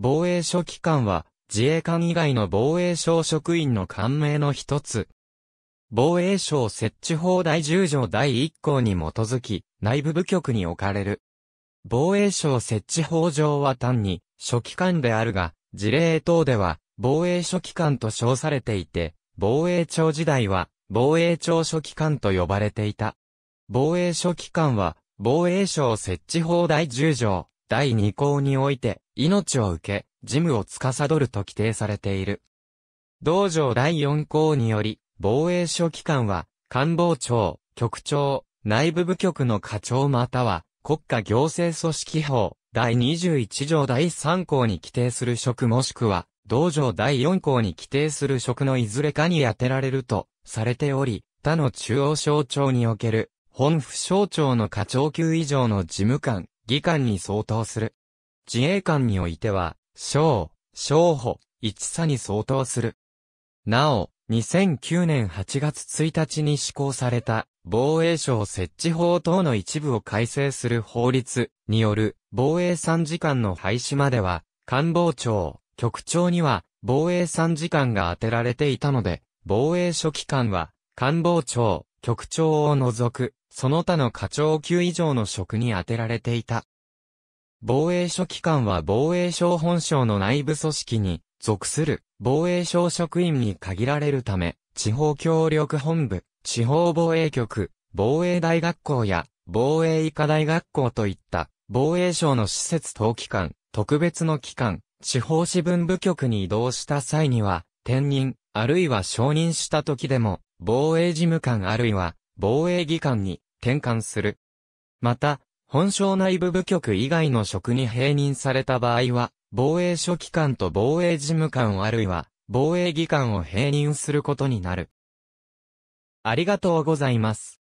防衛省機関は、自衛官以外の防衛省職員の官名の一つ。防衛省設置法第10条第1項に基づき、内部部局に置かれる。防衛省設置法上は単に、書機関であるが、事例等では、防衛諸機関と称されていて、防衛庁時代は、防衛庁書機関と呼ばれていた。防衛諸機関は、防衛省設置法第10条、第2項において、命を受け、事務を司ると規定されている。道場第4項により、防衛省機関は、官房長、局長、内部部局の課長または、国家行政組織法、第21条第3項に規定する職もしくは、道場第4項に規定する職のいずれかに当てられると、されており、他の中央省庁における、本府省庁の課長級以上の事務官、議官に相当する。自衛官においては、小、小保、一差に相当する。なお、2009年8月1日に施行された、防衛省設置法等の一部を改正する法律による防衛参事官の廃止までは、官房長、局長には防衛参事官が当てられていたので、防衛書記官は官房長、局長を除く、その他の課長級以上の職に当てられていた。防衛省機関は防衛省本省の内部組織に属する防衛省職員に限られるため、地方協力本部、地方防衛局、防衛大学校や防衛医科大学校といった防衛省の施設等機関、特別の機関、地方支分部局に移動した際には、転任、あるいは承認した時でも、防衛事務官あるいは防衛技官に転換する。また、本省内部部局以外の職に併任された場合は、防衛書記官と防衛事務官あるいは、防衛技官を併任することになる。ありがとうございます。